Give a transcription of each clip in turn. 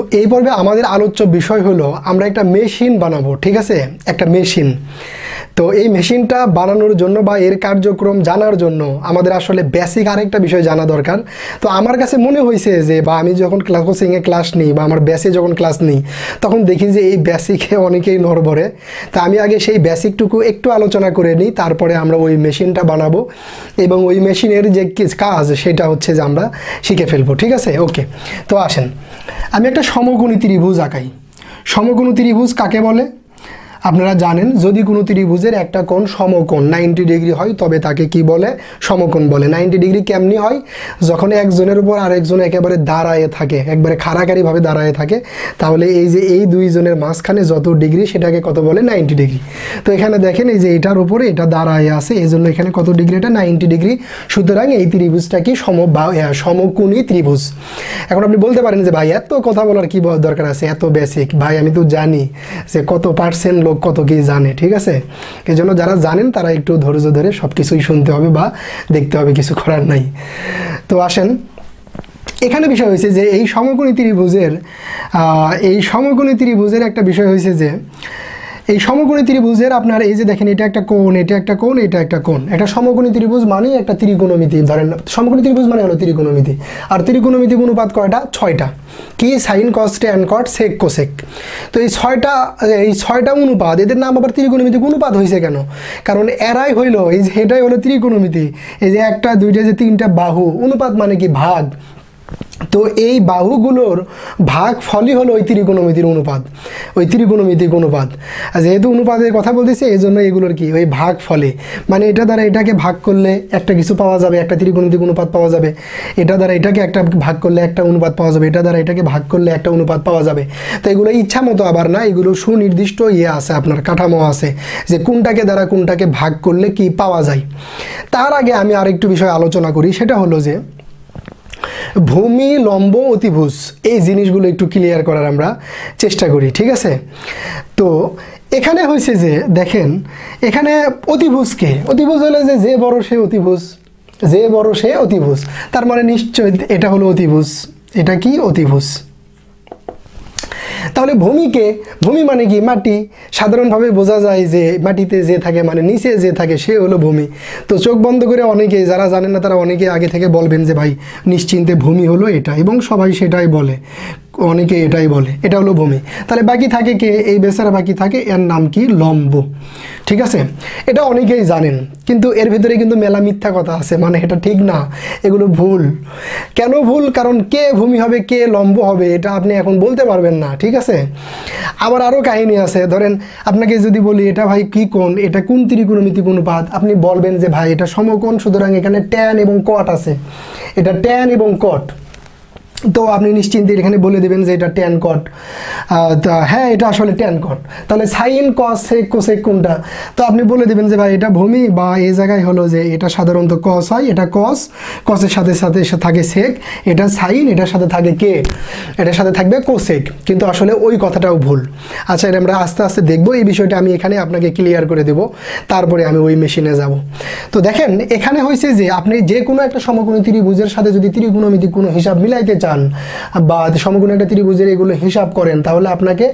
তো এই পর্বে আমাদের আলোচ্য বিষয় হলো আমরা একটা মেশিন বানাবো ঠিক আছে একটা মেশিন তো এই মেশিনটা বানানোর জন্য বা এর কার্যক্রম জানার জন্য আমাদের আসলে বেসিক আরেকটা বিষয় জানা দরকার তো আমার কাছে মনে হয়েছে যে বা আমি যখন ক্লাস কোচিংয়ে ক্লাস নিই বা আমার ব্যাসে যখন ক্লাস নিই তখন দেখি যে এই বেসিকে অনেকেই নড়বড়ে তা আমি আগে সেই বেসিকটুকু একটু আলোচনা করে নিই তারপরে আমরা ওই মেশিনটা বানাবো এবং ওই মেশিনের যে কাজ সেটা হচ্ছে যে আমরা শিখে ফেলবো ঠিক আছে ওকে তো আসেন আমি একটা সমগুণী ত্রিভুজ আঁকাই সমগুণী ত্রিভুজ কাকে বলে আপনারা জানেন যদি কোনো ত্রিভুজের একটা কোণ সমকোণ নাইনটি ডিগ্রি হয় তবে তাকে কি বলে সমকোণ বলে নাইনটি ডিগ্রি কেমনি হয় যখন একজনের উপর আরেকজন একেবারে দাঁড়ায়ে থাকে একবারে খাড়াখাড়িভাবে দাঁড়ায়ে থাকে তাহলে এই যে এই দুইজনের মাঝখানে যত ডিগ্রি সেটাকে কত বলে নাইনটি ডিগ্রি তো এখানে দেখেন এই যে এটার উপরে এটা দাঁড়ায় আছে এই জন্য এখানে কত ডিগ্রি এটা নাইনটি ডিগ্রি সুতরাং এই ত্রিভুজটা কি সম সমকোণী ত্রিভুজ এখন আপনি বলতে পারেন যে ভাই এত কথা বলার কি দরকার আছে এত বেসিক ভাই আমি তো জানি যে কত পার্সেন্ট লোক কত কি জানে ঠিক আছে এই জন্য যারা জানেন তারা একটু ধৈর্য ধরে সব কিছুই শুনতে হবে বা দেখতে হবে কিছু করার নাই তো আসেন এখানে বিষয় হয়েছে যে এই সমকোণী ত্রিভুজের এই সমকোণী ত্রিভুজের একটা বিষয় হয়েছে যে এই সমকোণী ত্রিভুজের আপনার এই যে দেখেন এটা একটা কোণ এটা একটা কোণ এটা একটা কোণ এটা সমকোণী ত্রিভুজ মানেই একটা ত্রিকোণমিতি ধরেন সমকোণী ত্রিভুজ মানে হলো ত্রিকোণমিতি আর ত্রিকোণমিতি অনুপাত কয়টা ছয়টা কি sin cos tan cot sec cosec তো এই ছয়টা এই ছয়টা অনুপাত এদের নাম আবার ত্রিকোণমিতি অনুপাত হয়েছে কেন কারণ এরাই হইলো এই যে এটাই হলো ত্রিকোণমিতি এই যে একটা দুইটা যে তিনটা বাহু অনুপাত মানে কি ভাগ তো এই বাহুগুলোর ভাগ ফলই হলো ওই ত্রিকোণমিতির অনুপাত ওই ত্রিকোণমিতিক অনুপাত যেহেতু অনুপাতের কথা বলতেছি এই জন্য এগুলোর কি ওই ভাগ ফলে মানে এটা দ্বারা এটাকে ভাগ করলে একটা কিছু পাওয়া যাবে একটা ত্রিকোণমিতিক অনুপাত পাওয়া যাবে এটা দ্বারা এটাকে একটা ভাগ করলে একটা অনুপাত পাওয়া যাবে এটা দ্বারা এটাকে ভাগ করলে একটা অনুপাত পাওয়া যাবে তো এগুলো ইচ্ছা মতো আবার না এগুলো সুনির্দিষ্ট ইয়ে আছে আপনার কাঠামো আছে যে কোনটাকে দ্বারা কোনটাকে ভাগ করলে কি পাওয়া যায় তার আগে আমি আরেকটু বিষয় আলোচনা করি সেটা হলো যে ভূমি লম্ব অতিভুজ এই জিনিসগুলো একটু ক্লিয়ার করার আমরা চেষ্টা করি ঠিক আছে তো এখানে হয়েছে যে দেখেন এখানে অতিভুজকে অতিভুজ হলে যে যে বড় সে অতিভুজ যে বড় সে অতিভুজ তার মানে নিশ্চয় এটা হলো অতিভুজ এটা কি অতিভুজ তাহলে ভূমিকে ভূমি মানে কি মাটি সাধারণভাবে বোঝা যায় যে মাটিতে যে থাকে মানে নিচে যে থাকে সে হলো ভূমি তো চোখ বন্ধ করে অনেকে যারা জানেন না তারা অনেকে আগে থেকে বলবেন যে ভাই নিশ্চিন্তে ভূমি হলো এটা এবং সবাই সেটাই বলে অনেকে এটাই বলে এটা হলো ভূমি তাহলে বাকি থাকে কে এই বেসারা বাকি থাকে এর নাম কি লম্ব ঠিক আছে এটা অনেকেই জানেন কিন্তু এর ভিতরে কিন্তু মেলা মিথ্যা কথা আছে মানে এটা ঠিক না এগুলো ভুল কেন ভুল কারণ কে ভূমি হবে কে লম্ব হবে এটা আপনি এখন বলতে পারবেন না ঠিক আছে আবার আরও কাহিনী আছে ধরেন আপনাকে যদি বলি এটা ভাই কি কোন এটা কোন ত্রিকোণমিতি কোনপাত আপনি বলবেন যে ভাই এটা সমকোণ সুতরাং এখানে ট্যান এবং কট আছে এটা ট্যান এবং কট তো আপনি নিশ্চিন্তে এখানে বলে দেবেন যে এটা ট্যান কট হ্যাঁ এটা আসলে ট্যান কট তাহলে সাইন কস সেক কোসেক কোনটা তো আপনি বলে দেবেন যে ভাই এটা ভূমি বা এই জায়গায় হলো যে এটা সাধারণত কস হয় এটা কস কসের সাথে সাথে থাকে সেক এটা সাইন এটার সাথে থাকে কে এটার সাথে থাকবে কোসেক কিন্তু আসলে ওই কথাটাও ভুল আচ্ছা এটা আমরা আস্তে আস্তে দেখবো এই বিষয়টা আমি এখানে আপনাকে ক্লিয়ার করে দেব তারপরে আমি ওই মেশিনে যাব তো দেখেন এখানে হয়েছে যে আপনি যে কোনো একটা সমকোণী ত্রিভুজের সাথে যদি ত্রিগুণমিতি কোনো হিসাব মিলাইতে চান চান বা সমগুণ একটা ত্রিভুজের এগুলো হিসাব করেন তাহলে আপনাকে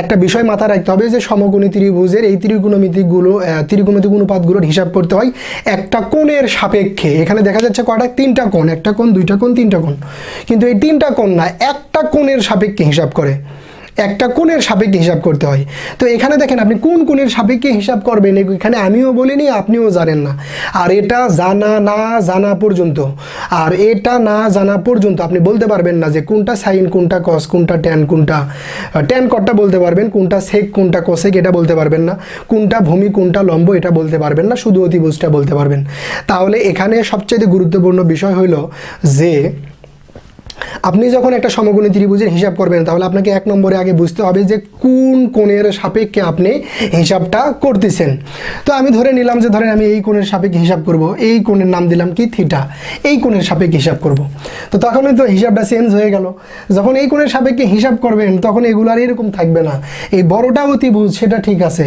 একটা বিষয় মাথায় রাখতে হবে যে সমগুণী ত্রিভুজের এই ত্রিগুণমিতিগুলো ত্রিগুণমিতিক অনুপাতগুলোর হিসাব করতে হয় একটা কোণের সাপেক্ষে এখানে দেখা যাচ্ছে কটা তিনটা কোণ একটা কোণ দুইটা কোণ তিনটা কোণ কিন্তু এই তিনটা কোণ না একটা কোণের সাপেক্ষে হিসাব করে একটা কোণের সাপেক্ষে হিসাব করতে হয় তো এখানে দেখেন আপনি কোন কোণের সাপেক্ষে হিসাব করবেন এখানে আমিও বলিনি আপনিও জানেন না আর এটা জানা না জানা পর্যন্ত আর এটা না জানা পর্যন্ত আপনি বলতে পারবেন না যে কোনটা সাইন কোনটা কস কোনটা ট্যান কোনটা ট্যান কটটা বলতে পারবেন কোনটা সেক কোনটা কসেক এটা বলতে পারবেন না কোনটা ভূমি কোনটা লম্ব এটা বলতে পারবেন না শুধু অতিবুজটা বলতে পারবেন তাহলে এখানে সবচেয়ে গুরুত্বপূর্ণ বিষয় হলো যে আপনি যখন একটা সমকোণী ত্রিভুজের হিসাব করবেন তাহলে আপনাকে এক নম্বরে আগে বুঝতে হবে যে কোন কোণের সাপেক্ষে আপনি হিসাবটা করতেছেন তো আমি ধরে নিলাম যে ধরেন আমি এই কোণের সাপেক্ষে হিসাব করব এই কোণের নাম দিলাম কি থিটা এই কোণের সাপেক্ষে হিসাব করব তো তখনই তো হিসাবটা চেঞ্জ হয়ে গেল যখন এই কোণের সাপেক্ষে হিসাব করবেন তখন এগুলো আর এরকম থাকবে না এই বড়টা অতিভুজ সেটা ঠিক আছে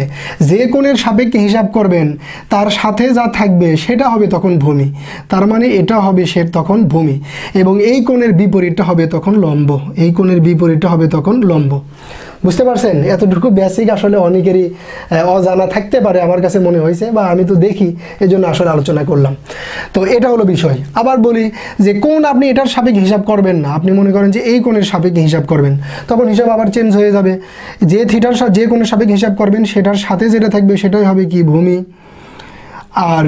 যে কোণের সাপেক্ষে হিসাব করবেন তার সাথে যা থাকবে সেটা হবে তখন ভূমি তার মানে এটা হবে সে তখন ভূমি এবং এই কোণের বিপরীত বিপরীতটা হবে তখন লম্ব এই কোণের বিপরীতটা হবে তখন লম্ব বুঝতে পারছেন এতটুকু বেসিক আসলে অনেকেরই অজানা থাকতে পারে আমার কাছে মনে হয়েছে বা আমি তো দেখি এই জন্য আসলে আলোচনা করলাম তো এটা হলো বিষয় আবার বলি যে কোন আপনি এটার সাপেক্ষে হিসাব করবেন না আপনি মনে করেন যে এই কোণের সাপেক্ষে হিসাব করবেন তখন হিসাব আবার চেঞ্জ হয়ে যাবে যে থিটার যে কোনো সাপেক্ষে হিসাব করবেন সেটার সাথে যেটা থাকবে সেটাই হবে কি ভূমি আর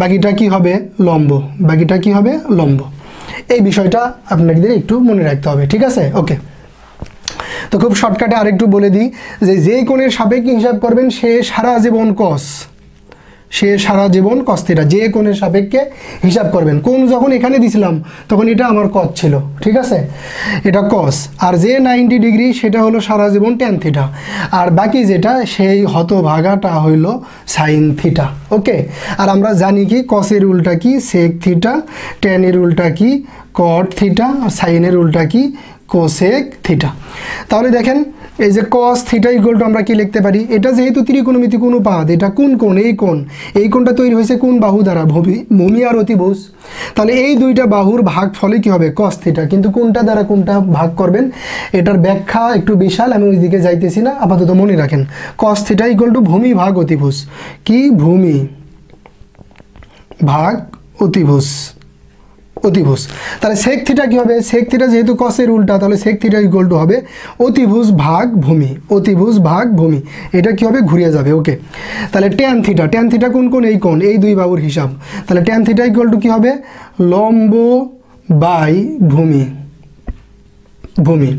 বাকিটা কি হবে লম্ব বাকিটা কি হবে লম্ব এই বিষয়টা আপনাদের একটু মনে রাখতে হবে ঠিক আছে ওকে তো খুব শর্টকাটে আরেকটু বলে দিই যে যে কোণের সাপেক্ষে হিসাব করবেন সে সারা জীবন কস সে সারা জীবন কস্তিটা যে কোণের সাপেক্ষে হিসাব করবেন কোন যখন এখানে দিছিলাম তখন এটা আমার কস ছিল ঠিক আছে এটা কস আর যে নাইনটি ডিগ্রি সেটা হলো সারা জীবন টেন থিটা আর বাকি যেটা সেই হতভাগাটা হইল সাইন থিটা ওকে আর আমরা জানি কি কসের উল্টা কি সেক থিটা টেনের উল্টা কি কট থিটা আর সাইনের উল্টা কি কোসেক থিটা তাহলে দেখেন এই যে কস থিটা ইকুয়াল টু আমরা কি লিখতে পারি এটা যেহেতু ত্রিকোণমিতিক অনুপাত এটা কোন কোণ এই কোণ এই কোণটা তৈরি হয়েছে কোন বাহু দ্বারা ভূমি ভূমি আর অতিভুজ তাহলে এই দুইটা বাহুর ভাগ ফলে কি হবে কস থিটা কিন্তু কোনটা দ্বারা কোনটা ভাগ করবেন এটার ব্যাখ্যা একটু বিশাল আমি ওই দিকে যাইতেছি না আপাতত মনে রাখেন কস থিটা ইকুয়াল টু ভূমি ভাগ অতিভুজ কি ভূমি ভাগ অতিভুজ অতিভুজ তাহলে সেক থিটা কী হবে সেক থিটা যেহেতু কসের উল্টা তাহলে সেক থিটা ইকুয়াল টু হবে অতিভুজ ভাগ ভূমি অতিভুজ ভাগ ভূমি এটা কি হবে ঘুরিয়ে যাবে ওকে তাহলে ট্যান থিটা ট্যান থিটা কোন কোন এই কোন এই দুই বাবুর হিসাব তাহলে ট্যান থিটা ইকুয়াল টু কী হবে লম্ব বাই ভূমি ভূমি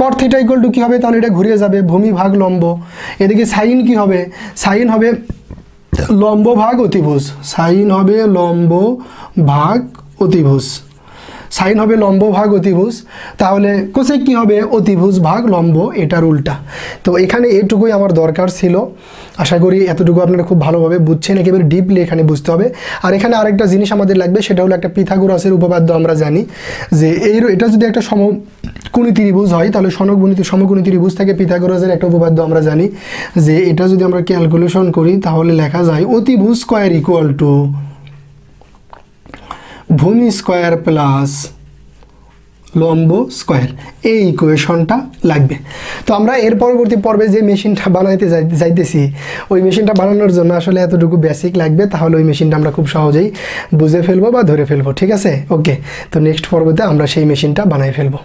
কট থিটা ইকুয়াল টু কী হবে তাহলে এটা ঘুরিয়ে যাবে ভূমি ভাগ লম্ব এদিকে সাইন কি হবে সাইন হবে লম্ব ভাগ অতিভুজ সাইন হবে লম্ব ভাগ অতিভুজ সাইন হবে লম্ব ভাগ অতিভুজ তাহলে কোসে কী হবে অতিভুজ ভাগ লম্ব এটার উল্টা তো এখানে এটুকুই আমার দরকার ছিল আশা করি এতটুকু আপনারা খুব ভালোভাবে বুঝছেন একেবারে ডিপলি এখানে বুঝতে হবে আর এখানে আরেকটা জিনিস আমাদের লাগবে সেটা হলো একটা পিথাগোরাসের উপপাদ্য আমরা জানি যে এই এটা যদি একটা সম কোনো ত্রিভুজ হয় তাহলে সমগুণিত সমকোণী ত্রিভুজ থেকে পিথাগোরাসের একটা উপপাদ্য আমরা জানি যে এটা যদি আমরা ক্যালকুলেশন করি তাহলে লেখা যায় অতিভুজ স্কোয়ার ইকুয়াল টু ভূমি স্কোয়ার প্লাস লম্ব স্কোয়ার এই ইকুয়েশনটা লাগবে তো আমরা এর পরবর্তী পর্বে যে মেশিনটা বানাইতে যাইতেছি ওই মেশিনটা বানানোর জন্য আসলে এতটুকু বেসিক লাগবে তাহলে ওই মেশিনটা আমরা খুব সহজেই বুঝে ফেলবো বা ধরে ফেলবো ঠিক আছে ওকে তো নেক্সট পর্বতে আমরা সেই মেশিনটা বানাই ফেলবো